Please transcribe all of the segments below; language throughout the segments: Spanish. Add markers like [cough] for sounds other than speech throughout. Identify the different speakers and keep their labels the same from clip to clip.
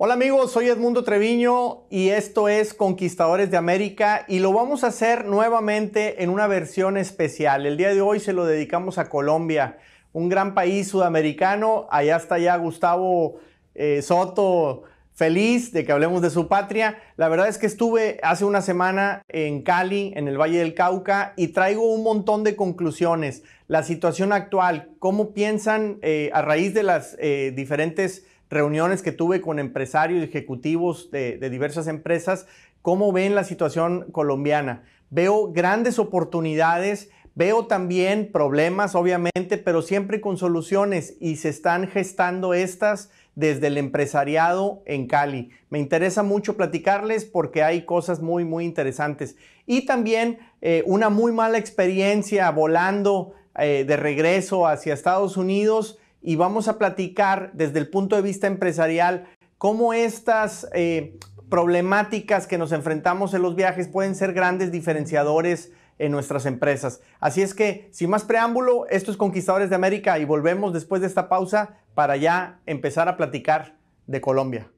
Speaker 1: Hola amigos, soy Edmundo Treviño y esto es Conquistadores de América y lo vamos a hacer nuevamente en una versión especial. El día de hoy se lo dedicamos a Colombia, un gran país sudamericano. Allá está ya Gustavo eh, Soto, feliz de que hablemos de su patria. La verdad es que estuve hace una semana en Cali, en el Valle del Cauca, y traigo un montón de conclusiones. La situación actual, cómo piensan eh, a raíz de las eh, diferentes reuniones que tuve con empresarios y ejecutivos de, diversas empresas, cómo ven la situación colombiana. Veo grandes oportunidades, veo también problemas, obviamente, pero siempre con soluciones y se están gestando estas desde el empresariado en Cali. Me interesa mucho platicarles porque hay cosas muy, muy interesantes. Y también eh, una muy mala experiencia volando eh, de regreso hacia Estados Unidos y vamos a platicar desde el punto de vista empresarial cómo estas eh, problemáticas que nos enfrentamos en los viajes pueden ser grandes diferenciadores en nuestras empresas. Así es que, sin más preámbulo, esto es Conquistadores de América y volvemos después de esta pausa para ya empezar a platicar de Colombia.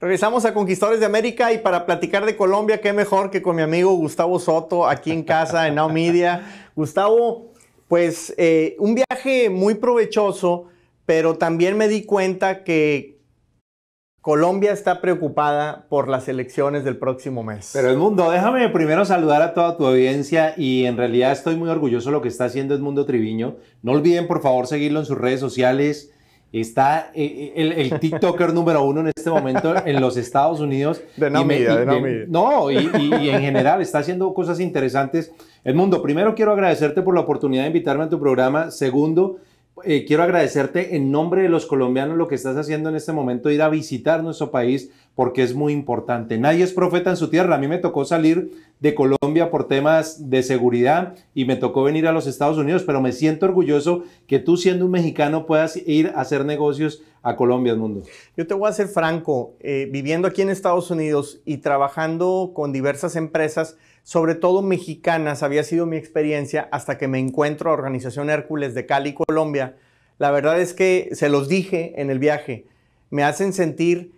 Speaker 1: Regresamos a Conquistadores de América y para platicar de Colombia, qué mejor que con mi amigo Gustavo Soto aquí en casa, en Now Media. Gustavo, pues eh, un viaje muy provechoso, pero también me di cuenta que Colombia está preocupada por las elecciones del próximo mes.
Speaker 2: Pero Edmundo, déjame primero saludar a toda tu audiencia y en realidad estoy muy orgulloso de lo que está haciendo Edmundo Triviño. No olviden por favor seguirlo en sus redes sociales, está eh, eh, el, TikToker número uno en este momento en los Estados Unidos. De no, y de no, no y, en general está haciendo cosas interesantes. el mundo primero quiero agradecerte por la oportunidad de invitarme a tu programa. Segundo, eh, quiero agradecerte en nombre de los colombianos lo que estás haciendo en este momento, ir a visitar nuestro país porque es muy importante. Nadie es profeta en su tierra. A mí me tocó salir de Colombia por temas de seguridad y me tocó venir a los Estados Unidos, pero me siento orgulloso que tú siendo un mexicano puedas ir a hacer negocios a Colombia, el mundo. Yo te voy a ser franco, eh, viviendo
Speaker 1: aquí en Estados Unidos y trabajando con diversas empresas, sobre todo mexicanas, había sido mi experiencia hasta que me encuentro a Organización Hércules de Cali, Colombia. La verdad es que se los dije en el viaje, me hacen sentir,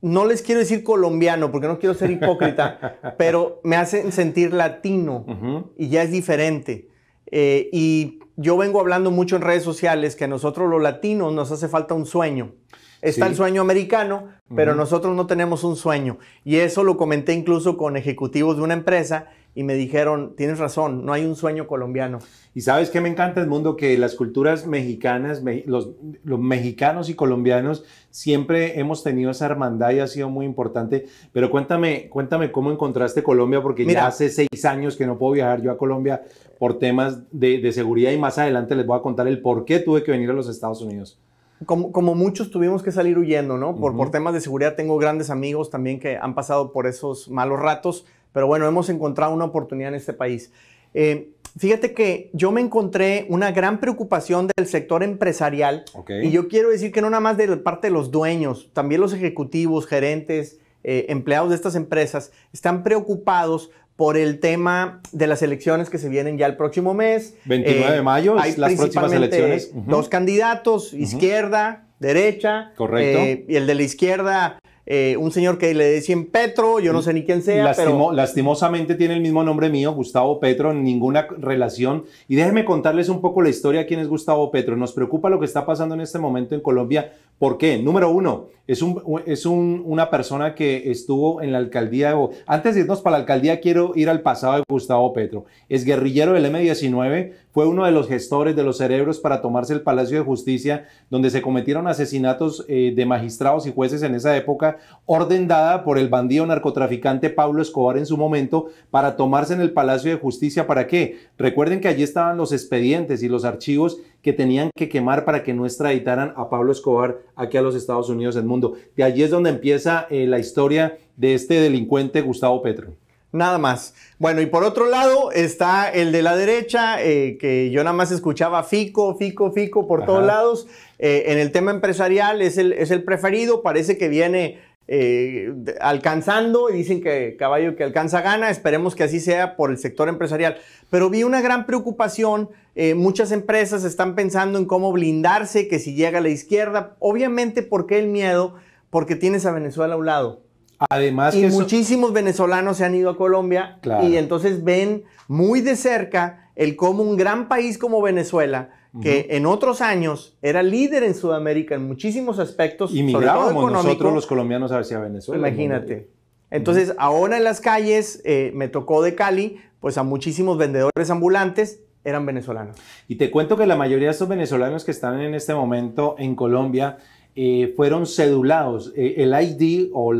Speaker 1: no les quiero decir colombiano porque no quiero ser hipócrita, [laughs] pero me hacen sentir latino y ya es diferente. Eh, y yo vengo hablando mucho en redes sociales que a nosotros los latinos nos hace falta un sueño. Está el sueño americano, pero nosotros no tenemos un sueño. Y eso lo comenté incluso con ejecutivos de una empresa y me dijeron,
Speaker 2: tienes razón, no hay un sueño colombiano. Y sabes que me encanta el mundo, que las culturas mexicanas, los, mexicanos y colombianos, siempre hemos tenido esa hermandad y ha sido muy importante. Pero cuéntame, cuéntame cómo encontraste Colombia, porque ya hace seis años que no puedo viajar yo a Colombia por temas de, de seguridad y más adelante les voy a contar el por qué tuve que venir a los Estados Unidos como, muchos tuvimos que salir huyendo, ¿no? Por, por temas de seguridad tengo grandes
Speaker 1: amigos también que han pasado por esos malos ratos, pero bueno, hemos encontrado una oportunidad en este país. Eh, fíjate que yo me encontré una gran preocupación del sector empresarial y yo quiero decir que no nada más de parte de los dueños, también los ejecutivos, gerentes, eh, empleados de estas empresas están preocupados por el tema de las elecciones que se vienen ya el próximo mes. 29 de eh, mayo, las próximas elecciones. Dos candidatos, izquierda, derecha. Correcto. Eh, y el de la izquierda, eh, un señor que le decían Petro, yo no sé ni quién sea. pero...
Speaker 2: Lastimosamente tiene el mismo nombre mío, Gustavo Petro, ninguna relación. Y déjeme contarles un poco la historia quién es Gustavo Petro. Nos preocupa lo que está pasando en este momento en Colombia ¿Por qué? Número uno, es, un, es una persona que estuvo en la alcaldía Antes de irnos para la alcaldía, quiero ir al pasado de Gustavo Petro. Es guerrillero del M-19, fue uno de los gestores de los cerebros para tomarse el Palacio de Justicia, donde se cometieron asesinatos eh, de magistrados y jueces en esa época, orden dada por el bandido narcotraficante Pablo Escobar en su momento, para tomarse en el Palacio de Justicia. ¿Para qué? Recuerden que allí estaban los expedientes y los archivos que tenían que quemar para que no extraditaran a Pablo Escobar aquí a los Estados Unidos del mundo. De allí es donde empieza eh, la historia de este delincuente Gustavo Petro. Nada más. Bueno, y por otro lado
Speaker 1: está el de la derecha, eh, que yo nada más escuchaba Fico, Fico, Fico por todos lados. Eh, en el tema empresarial es el, es el preferido, parece que viene eh, alcanzando y dicen que caballo que alcanza gana. Esperemos que así sea por el sector empresarial. Pero vi una gran preocupación. Eh, muchas empresas están pensando en cómo blindarse, que si llega a la izquierda. Obviamente, ¿por qué el miedo? Porque tienes a Venezuela a un lado. Además, y muchísimos venezolanos se han ido a Colombia y entonces ven muy de cerca el cómo un gran país como Venezuela que en otros años era líder en Sudamérica en muchísimos aspectos. Y migrábamos nosotros los
Speaker 2: colombianos hacia Venezuela. Imagínate.
Speaker 1: Entonces, ahora en las calles, eh, me tocó de Cali, pues a muchísimos
Speaker 2: vendedores ambulantes eran venezolanos. Y te cuento que la mayoría de estos venezolanos que están en este momento en Colombia, eh, fueron cedulados. Eh, el ID o,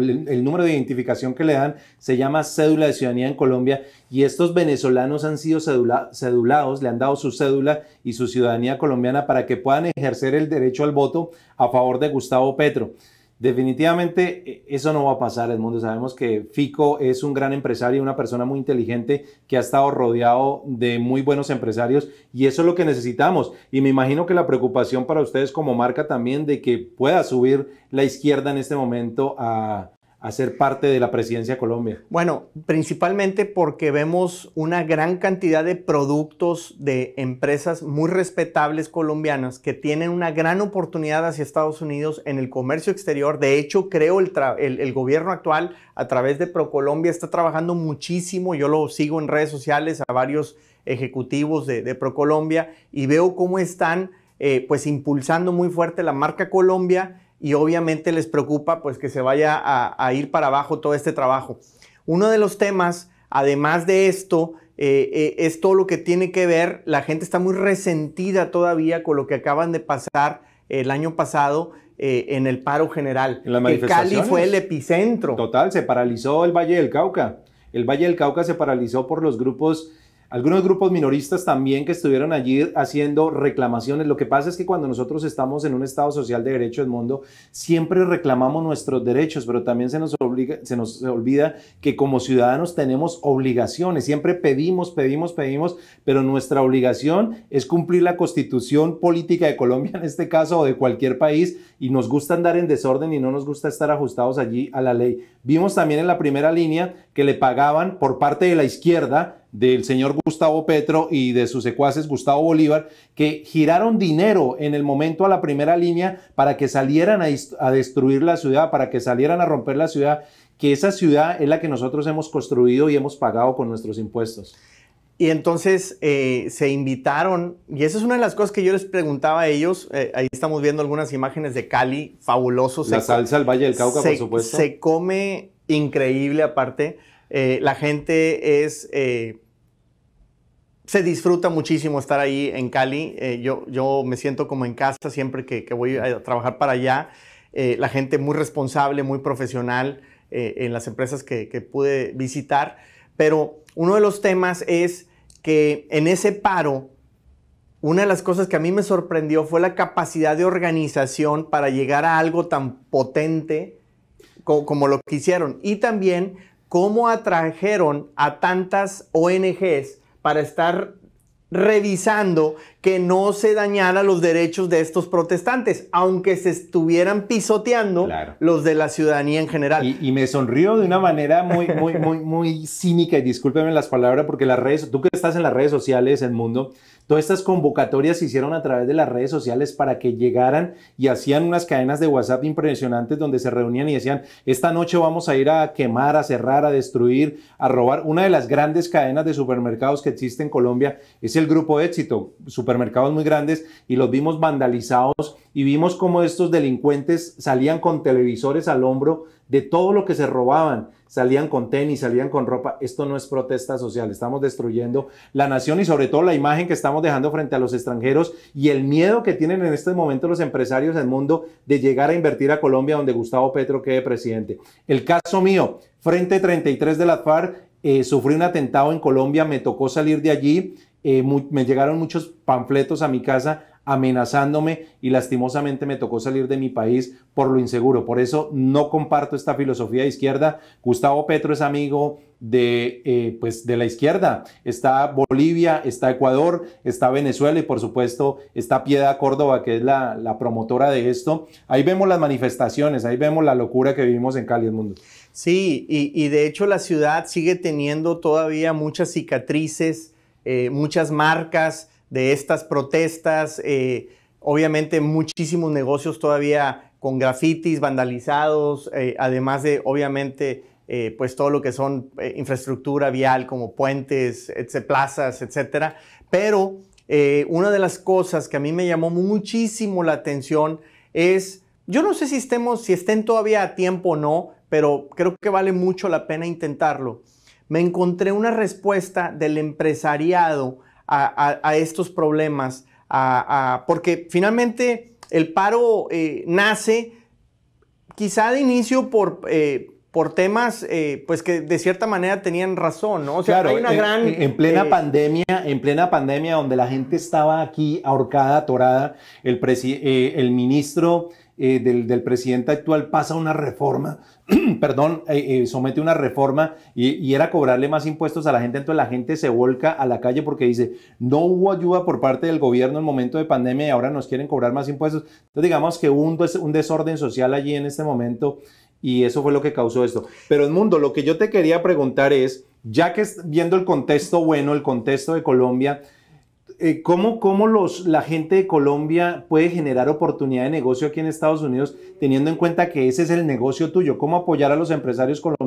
Speaker 2: el, número de identificación que le dan se llama cédula de ciudadanía en Colombia y estos venezolanos han sido cedulados, le han dado su cédula y su ciudadanía colombiana para que puedan ejercer el derecho al voto a favor de Gustavo Petro. Definitivamente e, eso no va a pasar, Edmundo. Sabemos que Fico es un gran empresario, una persona muy inteligente que ha estado rodeado de muy buenos empresarios y eso es lo que necesitamos. Y me imagino que la preocupación para ustedes como marca también de que pueda subir la izquierda en este momento a, a ser parte de la presidencia Colombia? Bueno, principalmente porque vemos
Speaker 1: una gran cantidad de productos de empresas muy respetables colombianas que tienen una gran oportunidad hacia Estados Unidos en el comercio exterior. De hecho, creo el, el, gobierno actual a través de ProColombia está trabajando muchísimo. Yo lo sigo en redes sociales a varios ejecutivos de, ProColombia y veo cómo están eh, pues impulsando muy fuerte la marca Colombia y obviamente les preocupa pues que se vaya a, ir para abajo todo este trabajo. Uno de los temas, además de esto, eh, eh, es todo lo que tiene que ver, la gente está muy resentida todavía con lo que acaban de pasar el año pasado eh, en el paro general. En las Cali fue el
Speaker 2: epicentro. Total, se paralizó el Valle del Cauca. El Valle del Cauca se paralizó por los grupos algunos grupos minoristas también que estuvieron allí haciendo reclamaciones. Lo que pasa es que cuando nosotros estamos en un Estado social de derecho del mundo, siempre reclamamos nuestros derechos, pero también se nos, se nos olvida que como ciudadanos tenemos obligaciones. Siempre pedimos, pedimos, pedimos, pero nuestra obligación es cumplir la constitución política de Colombia en este caso o de cualquier país y nos gusta andar en desorden y no nos gusta estar ajustados allí a la ley. Vimos también en la primera línea que le pagaban por parte de la izquierda del señor Gustavo Petro y de sus secuaces Gustavo Bolívar, que giraron dinero en el momento a la primera línea para que salieran a, destruir la ciudad, para que salieran a romper la ciudad, que esa ciudad es la que nosotros hemos construido y hemos pagado con nuestros impuestos. Y entonces eh, se invitaron, y esa es una de las cosas que yo les preguntaba
Speaker 1: a ellos, eh, ahí estamos viendo algunas imágenes de Cali, fabulosos La salsa del Valle del Cauca, por supuesto. Se come increíble aparte. Eh, la gente es se disfruta muchísimo estar ahí en Cali. Eh, yo, yo me siento como en casa siempre que, voy a trabajar para allá. Eh, la gente muy responsable, muy profesional eh, en las empresas que, pude visitar. Pero uno de los temas es que en ese paro, una de las cosas que a mí me sorprendió fue la capacidad de organización para llegar a algo tan potente como lo que hicieron. Y también cómo atrajeron a tantas ONGs para estar revisando que no se dañaran los derechos de estos protestantes, aunque se estuvieran pisoteando los de la ciudadanía
Speaker 2: en general. Y, me sonrió de una manera muy, muy, muy, muy cínica, y discúlpenme las palabras, porque las redes, tú en las redes sociales, el mundo, todas estas convocatorias se hicieron a través de las redes sociales para que llegaran y hacían unas cadenas de WhatsApp impresionantes donde se reunían y decían, esta noche vamos a ir a quemar, a cerrar, a destruir, a robar. Una de las grandes cadenas de supermercados que existe en Colombia es el Grupo Éxito, supermercados muy grandes y los vimos vandalizados y vimos cómo estos delincuentes salían con televisores al hombro de todo lo que se robaban, salían con tenis, salían con ropa. Esto no es protesta social, estamos destruyendo la nación y sobre todo la imagen que estamos dejando frente a los extranjeros y el miedo que tienen en este momento los empresarios del mundo de llegar a invertir a Colombia donde Gustavo Petro quede presidente. El caso mío, Frente 33 de la FARC, eh, sufrí un atentado en Colombia, me tocó salir de allí. Eh, me llegaron muchos panfletos a mi casa amenazándome y lastimosamente me tocó salir de mi país por lo inseguro. Por eso no comparto esta filosofía de izquierda. Gustavo Petro es amigo de, eh, pues de la izquierda. Está Bolivia, está Ecuador, está Venezuela y por supuesto está Piedad Córdoba, que es la, promotora de esto. Ahí vemos las manifestaciones, ahí vemos la locura que vivimos en Cali, el mundo. Sí, y, de hecho la ciudad sigue teniendo todavía muchas
Speaker 1: cicatrices, eh, muchas marcas de estas protestas. Eh, obviamente muchísimos negocios todavía con grafitis vandalizados, eh, además de obviamente eh, pues todo lo que son infraestructura vial como puentes, plazas, etc. Pero una de las cosas que a mí me llamó muchísimo la atención es, yo no sé si, estemos, si estén todavía a tiempo o no, pero creo que vale mucho la pena intentarlo. Me encontré una respuesta del empresariado a, estos problemas, porque finalmente el paro eh, nace quizá de inicio por... Eh, por temas, eh, pues que de cierta manera tenían razón, ¿no? O sea, una en, gran... En plena
Speaker 2: pandemia, en plena pandemia donde la gente estaba aquí ahorcada, atorada, el ministro eh, del, presidente actual pasa una reforma, [clears throat] perdón, eh, eh, somete una reforma y, era cobrarle más impuestos a la gente, entonces la gente se volca a la calle porque dice, no hubo ayuda por parte del gobierno en momento de pandemia y ahora nos quieren cobrar más impuestos. Entonces digamos que hubo un, desorden social allí en este momento y eso fue lo que causó esto. Pero Mundo, lo que yo te quería preguntar es, ya que viendo el contexto bueno, el contexto de Colombia, eh, cómo, cómo los, la gente de Colombia puede generar oportunidad de negocio aquí en Estados Unidos, teniendo en cuenta que ese es el negocio tuyo. ¿Cómo apoyar a los empresarios colombianos?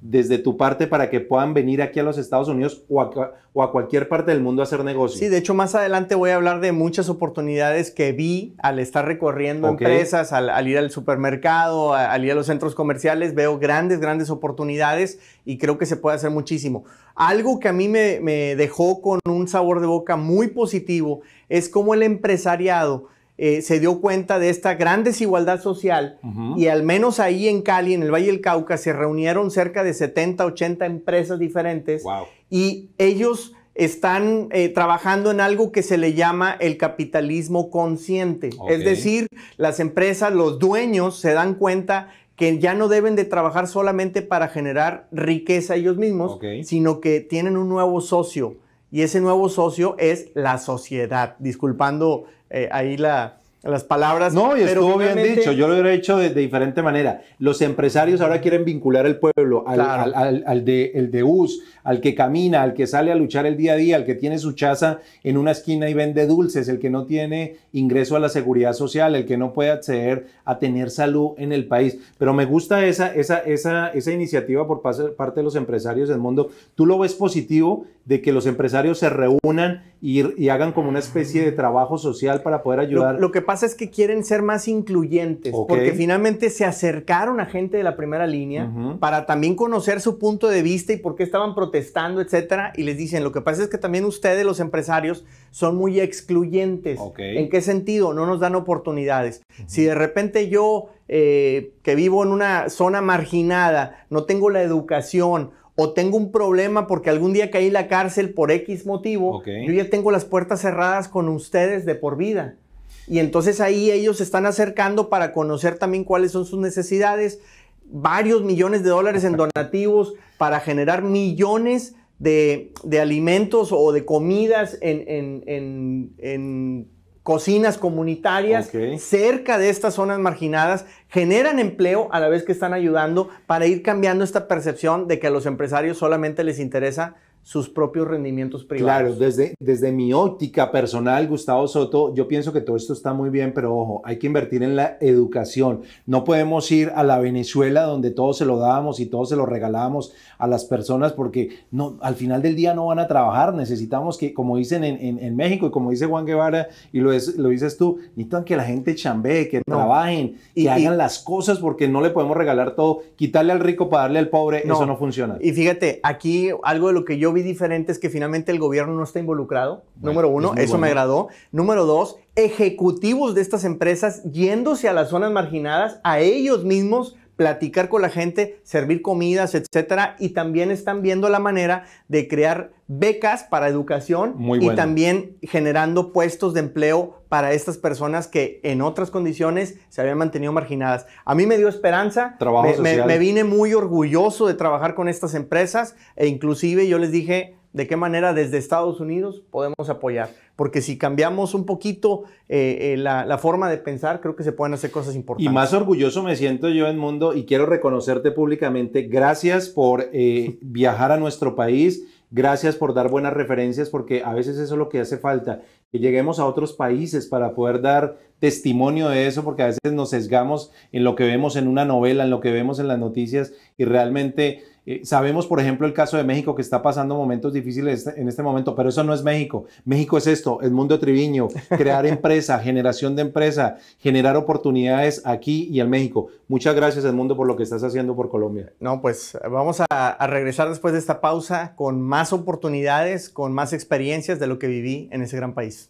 Speaker 2: desde tu parte para que puedan venir aquí a los Estados Unidos o a, cualquier parte del mundo a hacer negocios? Sí, de hecho más adelante voy a hablar de muchas oportunidades
Speaker 1: que vi al estar recorriendo empresas, al, ir al supermercado, al ir a los centros comerciales, veo grandes, grandes oportunidades y creo que se puede hacer muchísimo. Algo que a mí me, me dejó con un sabor de boca muy positivo es cómo el empresariado eh, se dio cuenta de esta gran desigualdad social y al menos ahí en Cali, en el Valle del Cauca, se reunieron cerca de 70, 80 empresas diferentes y ellos están eh, trabajando en algo que se le llama el capitalismo consciente. Es decir, las empresas, los dueños se dan cuenta que ya no deben de trabajar solamente para generar riqueza ellos mismos, sino que tienen un nuevo socio y ese nuevo socio es la sociedad, disculpando eh, ahí las palabras. No, y estuvo bien dicho. Yo
Speaker 2: lo hubiera hecho de, diferente manera. Los empresarios ahora quieren vincular el pueblo, al, de, el de al que camina, al que sale a luchar el día a día, al que tiene su chaza en una esquina y vende dulces, el que no tiene ingreso a la seguridad social, el que no puede acceder a tener salud en el país. Pero me gusta esa, esa, esa, esa iniciativa por parte de los empresarios del mundo. ¿Tú lo ves positivo? de que los empresarios se reúnan y, hagan como una especie de trabajo social para poder ayudar. Lo, que pasa es que quieren ser más incluyentes, porque
Speaker 1: finalmente se acercaron a gente de la primera línea para también conocer su punto de vista y por qué estaban protestando, etcétera, y les dicen, lo que pasa es que también ustedes, los empresarios, son muy excluyentes. ¿En qué sentido? No nos dan oportunidades. Si de repente yo, eh, que vivo en una zona marginada, no tengo la educación, o tengo un problema porque algún día caí en la cárcel por X motivo, yo ya tengo las puertas cerradas con ustedes de por vida. Y entonces ahí ellos se están acercando para conocer también cuáles son sus necesidades, varios millones de dólares en [laughs] donativos para generar millones de, alimentos o de comidas en cocinas comunitarias cerca de estas zonas marginadas, generan empleo a la vez que están ayudando para ir cambiando esta percepción de que a los empresarios solamente les interesa sus propios rendimientos privados. Claro,
Speaker 2: desde, desde mi óptica personal, Gustavo Soto, yo pienso que todo esto está muy bien, pero ojo, hay que invertir en la educación. No podemos ir a la Venezuela donde todo se lo dábamos y todo se lo regalábamos a las personas porque no, al final del día no van a trabajar. Necesitamos que, como dicen en, México y como dice Juan Guevara y lo, lo dices tú, necesitan que la gente chambee, que trabajen y, hagan las cosas porque no le podemos regalar todo. Quitarle al rico para darle al pobre, eso no funciona. Y fíjate, aquí algo de lo que yo diferentes
Speaker 1: que finalmente el gobierno no está involucrado. Número uno, eso me agradó. Número dos, ejecutivos de estas empresas yéndose a las zonas marginadas, a ellos mismos platicar con la gente, servir comidas, etcétera. Y también están viendo la manera de crear becas para educación y también generando puestos de empleo para estas personas que en otras condiciones se habían mantenido marginadas. A mí me dio esperanza, Trabajo me vine muy orgulloso de trabajar con estas empresas e inclusive yo les dije, de qué manera desde Estados Unidos podemos apoyar. Porque si cambiamos un poquito eh, eh, la, forma de pensar, creo que se pueden hacer cosas importantes. Y más
Speaker 2: orgulloso me siento yo en mundo y quiero reconocerte públicamente. Gracias por eh, viajar a nuestro país. Gracias por dar buenas referencias porque a veces eso es lo que hace falta que lleguemos a otros países para poder dar testimonio de eso, porque a veces nos sesgamos en lo que vemos en una novela, en lo que vemos en las noticias y realmente eh, sabemos, por ejemplo, el caso de México que está pasando momentos difíciles en este, este momento, pero eso no es México. México es esto, el mundo Triviño, crear [laughs] empresa, generación de empresa, generar oportunidades aquí y en México. Muchas gracias, Edmundo, por lo que estás haciendo por Colombia. No, pues vamos a regresar después de esta pausa con más
Speaker 1: oportunidades, con más experiencias de lo que viví en ese gran país.